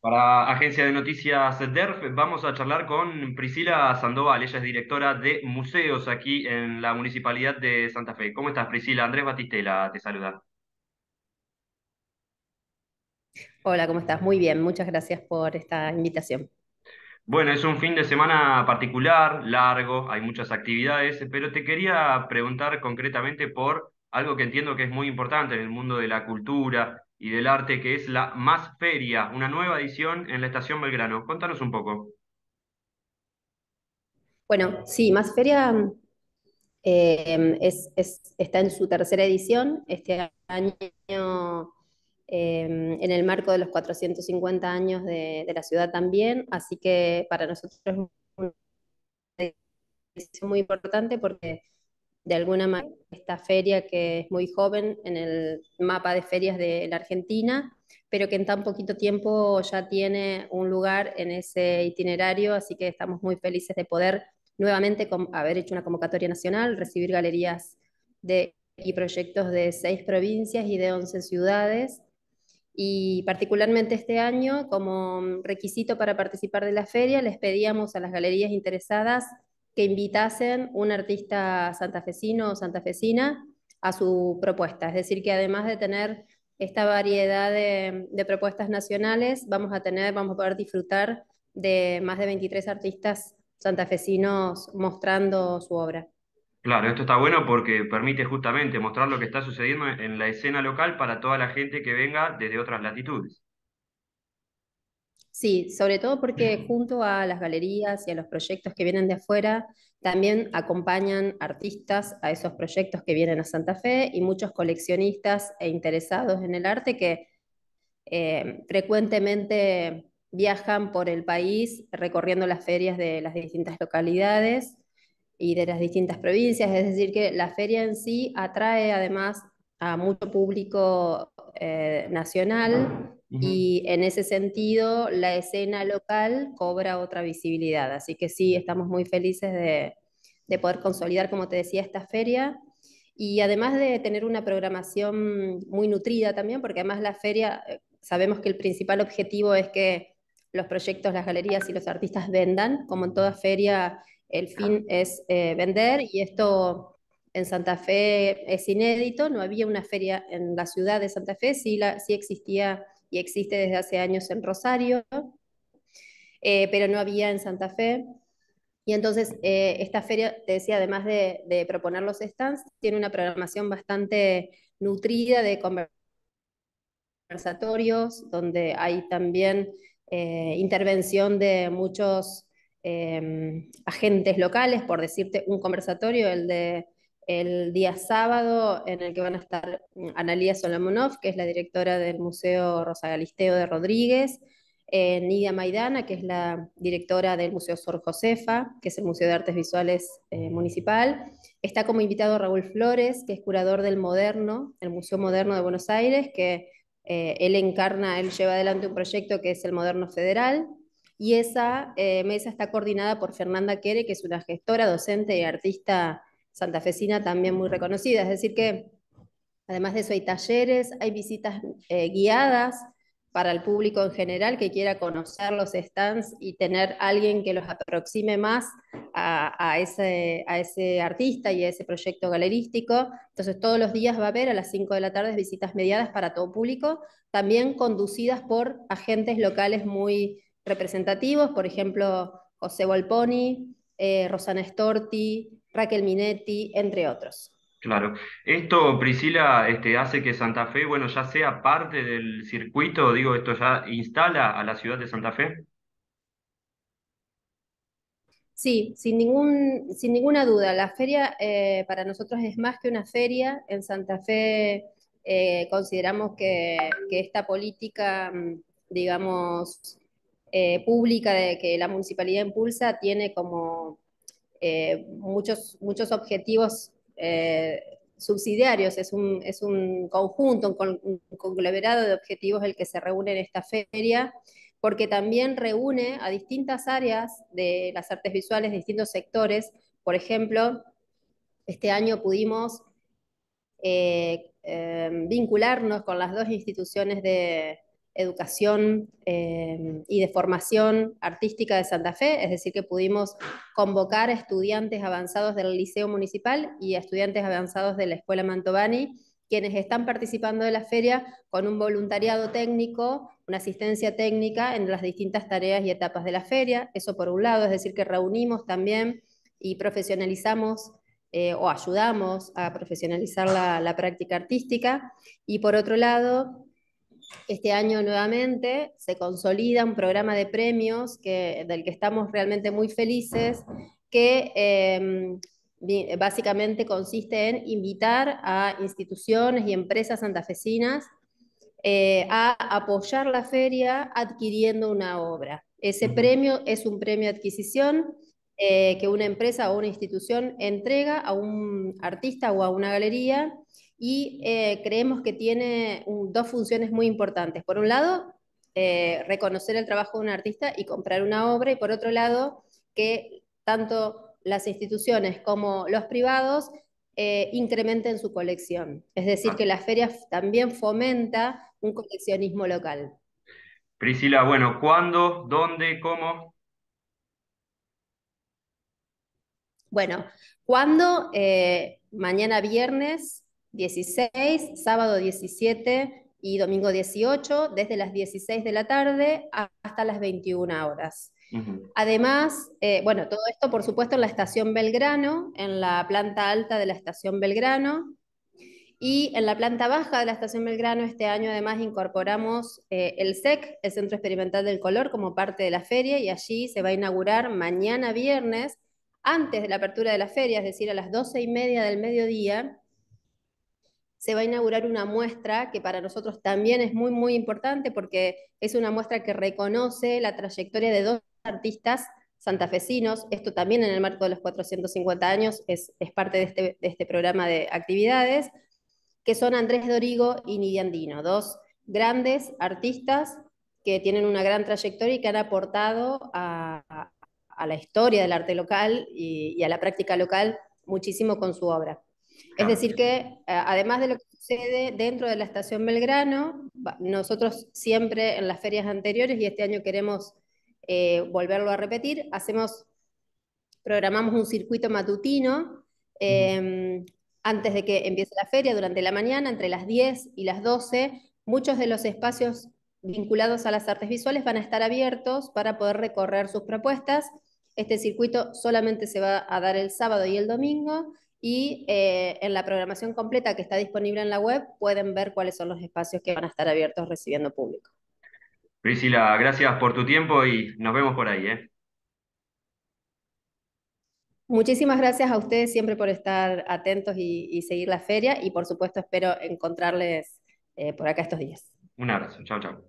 Para Agencia de Noticias DERF vamos a charlar con Priscila Sandoval, ella es directora de museos aquí en la Municipalidad de Santa Fe. ¿Cómo estás Priscila? Andrés Batistela te saluda. Hola, ¿cómo estás? Muy bien, muchas gracias por esta invitación. Bueno, es un fin de semana particular, largo, hay muchas actividades, pero te quería preguntar concretamente por algo que entiendo que es muy importante en el mundo de la cultura y del Arte, que es la Más Feria, una nueva edición en la Estación Belgrano. Contanos un poco. Bueno, sí, Más Feria em, está en su tercera edición. Este año, em, en el marco de los 450 años de, de, la ciudad también, así que para nosotros es muy importante porque de alguna manera esta feria que es muy joven en el mapa de ferias de la Argentina, pero que en tan poquito tiempo ya tiene un lugar en ese itinerario, así que estamos muy felices de poder nuevamente haber hecho una convocatoria nacional, recibir galerías de, y proyectos de seis provincias y de once ciudades. Y particularmente este año, como requisito para participar de la feria, les pedíamos a las galerías interesadas que invitasen un artista santafesino o santafesina a su propuesta. Es decir, que además de tener esta variedad de, propuestas nacionales, vamos a tener, vamos a poder disfrutar de más de 23 artistas santafesinos mostrando su obra. Claro, esto está bueno porque permite justamente mostrar lo que está sucediendo en la escena local para toda la gente que venga desde otras latitudes. Sí, sobre todo porque junto a las galerías y a los proyectos que vienen de afuera, también acompañan artistas a esos proyectos que vienen a Santa Fe y muchos coleccionistas e interesados en el arte que eh, frecuentemente viajan por el país recorriendo las ferias de las distintas localidades y de las distintas provincias. Es decir, que la feria en sí atrae además a mucho público eh, nacional y en ese sentido la escena local cobra otra visibilidad. Así que sí, estamos muy felices de, poder consolidar, como te decía, esta feria. Y además de tener una programación muy nutrida también, porque además la feria, eh, sabemos que el principal objetivo es que los proyectos, las galerías y los artistas vendan, como en toda feria el fin es eh, vender y esto en Santa Fe es inédito, no había una feria en la ciudad de Santa Fe, sí, la, sí existía y existe desde hace años en Rosario, eh, pero no había en Santa Fe. Y entonces eh, esta feria, te decía, además de, proponer los stands, tiene una programación bastante nutrida de conversatorios, donde hay también eh, intervención de muchos agentes locales, por decirte, un conversatorio, el de el día sábado en el que van a estar mm, Analía Solomonov, que es la directora del Museo Rosa Galisteo de Rodríguez, eh, Nidia Maidana, que es la directora del Museo Sor Josefa, que es el Museo de Artes Visuales eh, Municipal. Está como invitado Raúl Flores, que es curador del Moderno, el Museo Moderno de Buenos Aires, que eh, él encarna, él lleva adelante un proyecto que es el Moderno Federal. Y esa mesa está coordinada por Fernanda Quere, que es una gestora, docente y artista Santa fesina también muy reconocida. Es decir que, además de eso, hay talleres, hay visitas eh, guiadas para el público en general que quiera conocer los stands y tener alguien que los aproxime más a, ese, artista y a ese proyecto galerístico. Entonces todos los días va a haber a las 5 de la tarde visitas mediadas para todo público, también conducidas por agentes locales muy representativos, por ejemplo José Volponi, eh, Rosana Storti, Raquel Minetti, entre otros. Claro. Esto, Priscila, este, hace que Santa Fe, bueno, ya sea parte del circuito, digo, esto ya instala a la ciudad de Santa Fe. Sí, sin, ningún, sin ninguna duda. La feria eh, para nosotros es más que una feria. En Santa Fe eh, consideramos que, esta política, mm, digamos, eh, pública de, que la municipalidad impulsa tiene como eh, muchos, muchos objetivos eh, subsidiarios, es un, conjunto, un, con, conglomerado de objetivos el que se reúne en esta feria, porque también reúne a distintas áreas de las artes visuales, de distintos sectores. Por ejemplo, este año pudimos eh, vincularnos con las dos instituciones de, educación em, y de formación artística de Santa Fe, es decir, que pudimos convocar estudiantes avanzados del Liceo Municipal y estudiantes avanzados de la Escuela Mantovani, quienes están participando de la feria con un voluntariado técnico, una asistencia técnica en las distintas tareas y etapas de la feria, eso por un lado, es decir, que reunimos también y profesionalizamos eh, o ayudamos a profesionalizar la práctica artística, y por otro lado, este año nuevamente se consolida un programa de premios del que estamos realmente muy felices, que em, básicamente consiste en invitar a instituciones y empresas santafesinas eh, a apoyar la feria adquiriendo una obra. Ese premio es un premio de adquisición eh, que una empresa o una institución entrega a un artista o a una galería y eh, creemos que tiene dos funciones muy importantes. Por un lado, eh, reconocer el trabajo de un artista y comprar una obra, y por otro lado, que tanto las instituciones como los privados eh, incrementen su colección. Es decir, que la feria también fomenta un coleccionismo local. Priscila, bueno, ¿cuándo, dónde, cómo? Bueno, ¿cuándo? mañana viernes 16, sábado 17 y domingo 18, desde las 16 de la tarde hasta las 21 horas. Además, eh, bueno, todo esto por supuesto en la estación Belgrano, en la planta alta de la estación Belgrano, y en la planta baja de la estación Belgrano este año además incorporamos eh, el SEC, e el Centro Experimental del Color, como parte de la feria y allí se va a inaugurar mañana viernes, antes de la apertura de la feria, es decir, a las doce y media del mediodía, se va a inaugurar una muestra que para nosotros también es muy, muy importante porque es una muestra que reconoce la trayectoria de dos artistas santafesinos. Esto también en el marco de los 450 años es, parte este, de este, programa de actividades, que son Andrés Dorigo y Andino, dos grandes artistas que tienen una gran trayectoria y que han aportado a, la historia del arte local y a la práctica local muchísimo con su obra. Es ah, decir, que eh, además de lo que sucede dentro de la estación Belgrano, nosotros siempre en las ferias anteriores, y este año queremos eh, volverlo a repetir, programamos un circuito matutino em, antes de que empiece la feria, durante la mañana, entre las 10 y las 12, muchos de los espacios vinculados a las artes visuales van a estar abiertos para poder recorrer sus propuestas. Este circuito solamente se va a dar el sábado y el domingo. Y eh, en la programación completa que está disponible en la web pueden ver cuáles son los espacios que van a estar abiertos recibiendo público. Priscila, gracias por tu tiempo y nos vemos por ahí. ¿eh? Muchísimas gracias a ustedes siempre por estar atentos y, seguir la feria y por supuesto espero encontrarles eh, por acá estos días. Un abrazo, chao, chao.